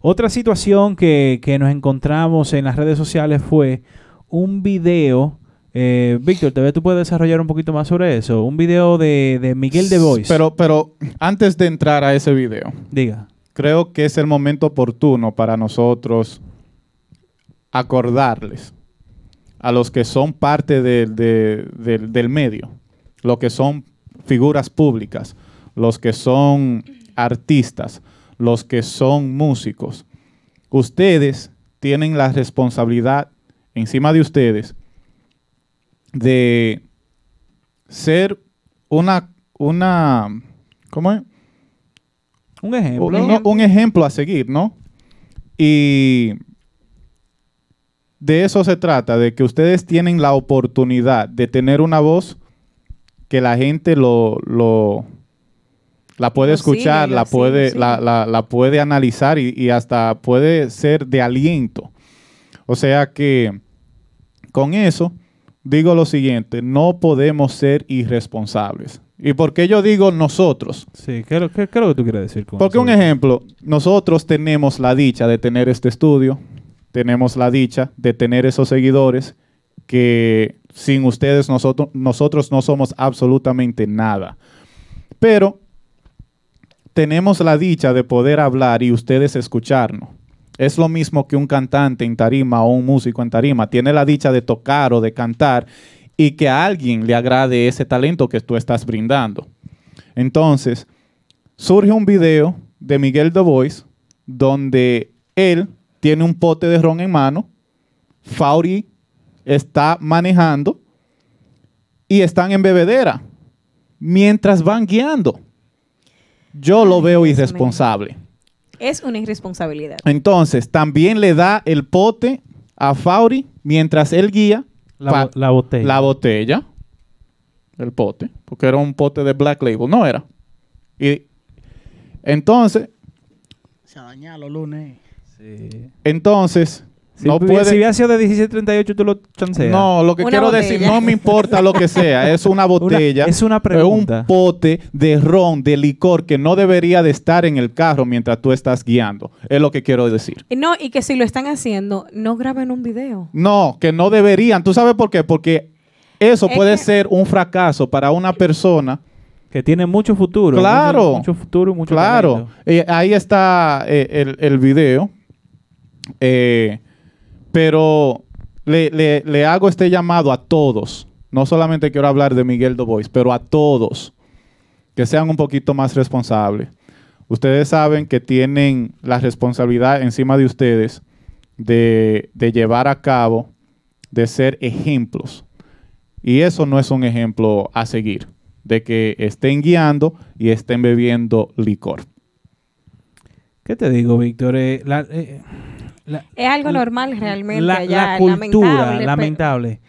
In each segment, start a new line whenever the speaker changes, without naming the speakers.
Otra situación que, nos encontramos en las redes sociales fue un video. Eh, Víctor,
te tú puedes desarrollar un poquito más sobre eso. Un video de, Miguel de Bois. Pero, pero antes de entrar a ese video, diga. Creo que es el momento oportuno para nosotros acordarles a los que son parte del medio, los que son figuras públicas, los que son artistas, los que son músicos. Ustedes tienen la responsabilidad encima de ustedes de ser una, una, ¿cómo es? Un ejemplo. Un, ejemplo a seguir, ¿no? Y de eso se trata, de que ustedes tienen la oportunidad de tener una voz que la gente lo, lo, la puede escuchar, la, puede, la, puede analizar y, hasta puede ser de aliento. O sea que con eso digo lo siguiente, no podemos ser irresponsables. ¿Y por qué yo digo nosotros? Sí, ¿qué, es lo que tú quieres decir Porque un ejemplo, nosotros tenemos la dicha de tener este estudio, tenemos la dicha de tener esos seguidores que sin ustedes nosotros, nosotros no somos absolutamente nada. Pero tenemos la dicha de poder hablar y ustedes escucharnos. Es lo mismo que un cantante en tarima o un músico en tarima tiene la dicha de tocar o de cantar y que a alguien le agrade ese talento que tú estás brindando. Entonces, surge un video de Miguel De Voice donde él tiene un pote de ron en mano, Fauri está manejando y están en bebedera mientras van guiando. Yo lo veo irresponsable.
Es una irresponsabilidad.
Entonces, también le da el pote a Fauri mientras él guía la, la, botella. El pote. Porque era un pote de Black Label. No era. Y entonces.
Se daña los lunes. Sí.
Entonces, si, no puede... si hubiera sido de
1738, tú lo chanceas. No, lo que quiero decir, no me
importa lo que sea. Es una botella. es una pregunta. Es un pote de ron, de licor, que no debería de estar en el carro mientras tú estás guiando. Es lo que quiero decir.
No, y que si lo están haciendo, no graben un video.
No, que no deberían. ¿Tú sabes por qué? Porque eso puede ser un fracaso para una persona. Que tiene mucho futuro. Claro. Mucho, mucho futuro, mucho Claro. Eh, ahí está eh, el, el video. Eh, pero le, hago este llamado a todos. No solamente quiero hablar de Miguel Dubois, pero a todos. Que sean un poquito más responsables. Ustedes saben que tienen la responsabilidad encima de ustedes de, llevar a cabo, de ser ejemplos. Y eso no es un ejemplo a seguir, de que estén guiando y estén bebiendo licor.
¿Qué te digo, Víctor? Eh, la, eh,
es algo normal realmente. La, allá, cultura,
lamentable.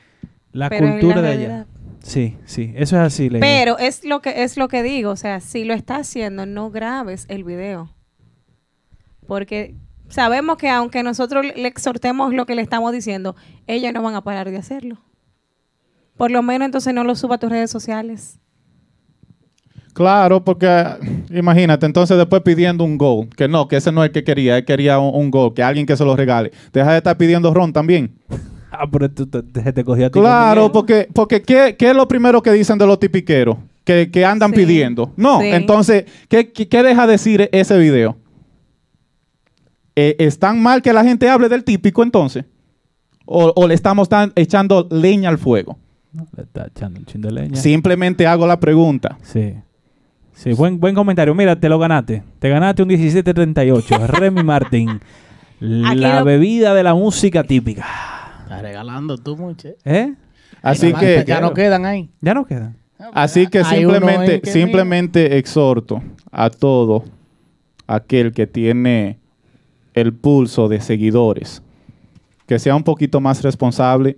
La cultura de allá. Sí, sí, eso es así. Pero
es lo que es lo que digo, o sea, si lo está haciendo, no grabes el video. Porque sabemos que aunque nosotros le exhortemos lo que le estamos diciendo, ellos no van a parar de hacerlo. Por lo menos entonces no lo suba a tus redes sociales.
Claro, porque ah, imagínate, entonces después pidiendo un gol, que no, que ese no es el que quería, él quería un, gol, que alguien que se lo regale. Deja de estar pidiendo ron también. ah, pero tú, te, te, Claro, porque, porque ¿qué, es lo primero que dicen de los tipiqueros? Que, que andan pidiendo. No, entonces, ¿qué, ¿qué, deja decir e-, ese video? Eh, ¿Es tan mal que la gente hable del típico entonces? ¿O, le estamos echando leña al fuego? le está echando un de leña. Simplemente hago la pregunta. Sí. Sí, buen, buen comentario.
Mira, te lo ganaste. Te ganaste un 1738. Remy Martin. La bebida
de la música típica.
Estás regalando tú muchachos.
Eh. ¿Eh? Así que. Ya no quedan ahí. Ya no quedan. Así que simplemente, simplemente exhorto a todo aquel que tiene el pulso de seguidores que sea un poquito más responsable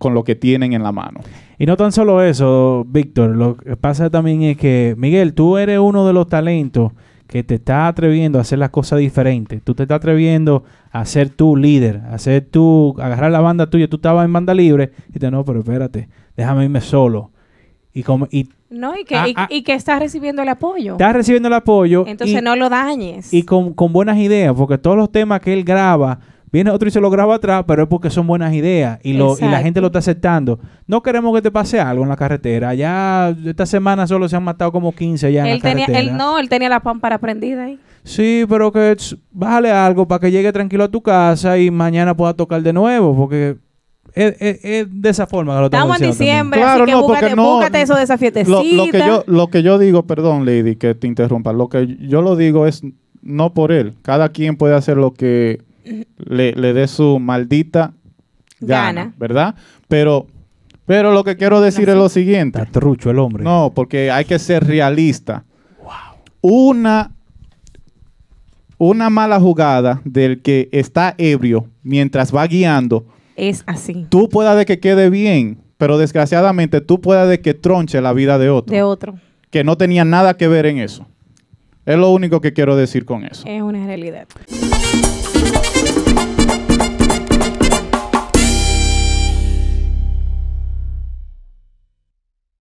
con, lo que tienen en la mano. Y no tan solo eso, Víctor, lo que pasa también es que, Miguel, tú eres uno
de los talentos que te está atreviendo a hacer las cosas diferentes. Tú te estás atreviendo a ser tu líder, a ser tú, agarrar la banda tuya. Tú estabas en banda libre y te no, pero espérate, déjame irme solo. Y, como,
no, y que, ah, ah. y, que estás recibiendo el apoyo. Estás
recibiendo el apoyo. Entonces no lo dañes. Y con, con buenas ideas, porque todos los temas que él graba, Viene otro y se lo graba atrás, pero es porque son buenas ideas y, la gente lo está aceptando. No queremos que te pase algo en la carretera. Ya esta semana solo se han matado como 15 ya en la tenía, carretera. Él
no, él tenía la pámpara prendida ahí.
Sí, pero que bájale algo para que llegue tranquilo a tu casa y mañana pueda tocar de nuevo, porque es, de esa forma lo estamos en
diciembre, claro, así que búscate, no, eso de esa fiestecita.
lo que yo digo, perdón, Lady, que te interrumpa, lo que yo lo digo es no por él. Cada quien puede hacer lo que le, dé su maldita gana, ¿verdad? Pero, pero lo que quiero decir es lo siguiente. trucho el hombre. No, porque hay que ser realista. Una, una mala jugada del que está ebrio mientras va guiando.
Es así.
Tú puedas de que quede bien, pero desgraciadamente tú puedas de que tronche la vida de otro. De otro. Que no tenía nada que ver en eso. Es lo único que quiero decir con eso.
Es una realidad.